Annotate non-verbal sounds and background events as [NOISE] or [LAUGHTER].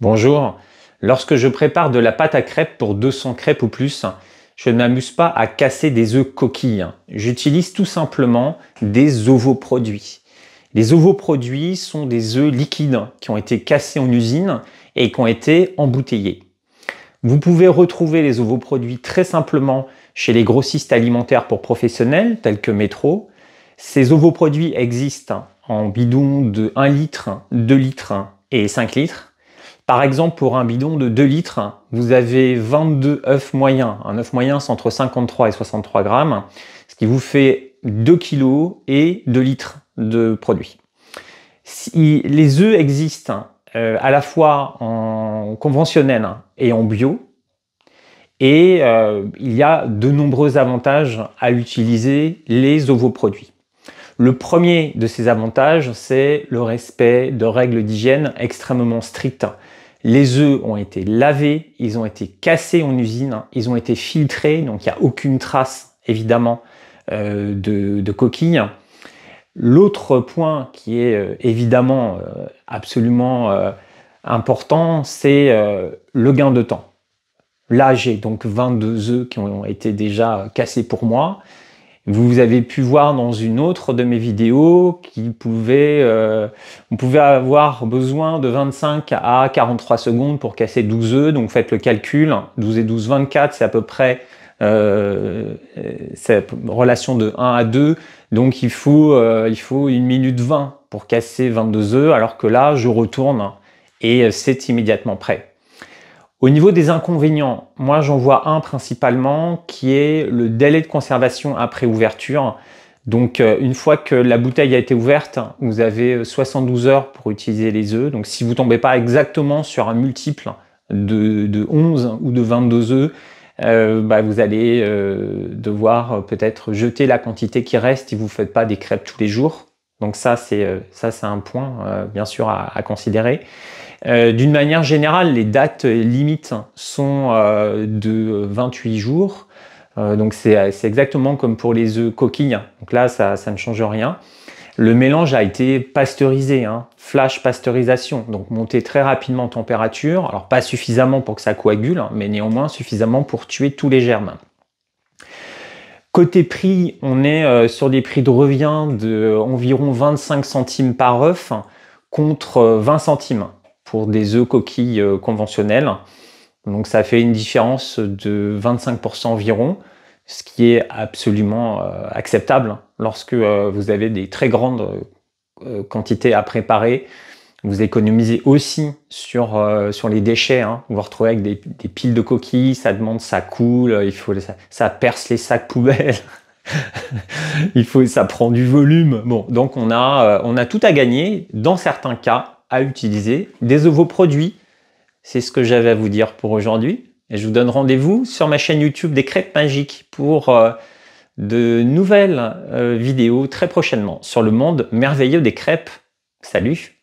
Bonjour. Lorsque je prépare de la pâte à crêpes pour 200 crêpes ou plus, je ne m'amuse pas à casser des œufs coquilles. J'utilise tout simplement des ovoproduits. Les ovoproduits sont des œufs liquides qui ont été cassés en usine et qui ont été embouteillés. Vous pouvez retrouver les ovoproduits très simplement chez les grossistes alimentaires pour professionnels tels que Metro. Ces ovoproduits existent en bidons de 1 litre, 2 litres et 5 litres. Par exemple, pour un bidon de 2 litres, vous avez 22 œufs moyens. Un œuf moyen, c'est entre 53 et 63 grammes, ce qui vous fait 2 kg et 2 litres de produit. Si les œufs existent euh, à la fois en conventionnel et en bio, et euh, il y a de nombreux avantages à utiliser les ovoproduits. Le premier de ces avantages, c'est le respect de règles d'hygiène extrêmement strictes. Les œufs ont été lavés, ils ont été cassés en usine, ils ont été filtrés, donc il n'y a aucune trace évidemment euh, de, coquille. L'autre point qui est euh, évidemment euh, absolument important, c'est le gain de temps. Là, j'ai donc 22 œufs qui ont été déjà cassés pour moi. Vous avez pu voir dans une autre de mes vidéos qu'il pouvait, euh, on pouvait avoir besoin de 25 à 43 secondes pour casser 12 œufs. Donc faites le calcul, 12 et 12, 24, c'est à peu près euh, euh, cette relation de 1 à 2. Donc il faut, euh, il faut une minute 20 pour casser 22 œufs, alors que là, je retourne et c'est immédiatement prêt. Au niveau des inconvénients, moi j'en vois un principalement qui est le délai de conservation après ouverture. Donc euh, une fois que la bouteille a été ouverte, vous avez 72 euh, heures pour utiliser les œufs. Donc si vous tombez pas exactement sur un multiple de, 11 ou de 22 œufs, euh, bah, vous allez devoir peut-être jeter la quantité qui reste si vous ne faites pas des crêpes tous les jours. Donc ça, c'est euh, ça, c'est un point euh, bien sûr à, considérer. Euh, d'une manière générale, les dates limites sont de 28 jours. donc c'est exactement comme pour les œufs coquilles. Donc là, ça, ne change rien. Le mélange a été pasteurisé, hein. flash pasteurisation, donc monter très rapidement en température. Alors pas suffisamment pour que ça coagule, hein, mais néanmoins suffisamment pour tuer tous les germes. Côté prix, on est euh, sur des prix de revient de environ 25 centimes par œuf contre 20 euh, centimes pour des œufs coquilles euh, conventionnels. Donc ça fait une différence de 25% environ, ce qui est absolument acceptable lorsque vous avez des très grandes quantités à préparer vous économisez aussi sur, euh, sur les déchets. Hein. Vous vous retrouvez avec des, piles de coquilles, ça demande, ça coule, il faut, ça, perce les sacs poubelles. [LAUGHS] il faut, ça prend du volume. Bon, donc on a, euh, on a tout à gagner, dans certains cas, à utiliser. Des ovoproduits. produits, c'est ce que j'avais à vous dire pour aujourd'hui. Et je vous donne rendez-vous sur ma chaîne YouTube des crêpes magiques pour euh, de nouvelles vidéos très prochainement sur le monde merveilleux des crêpes. Salut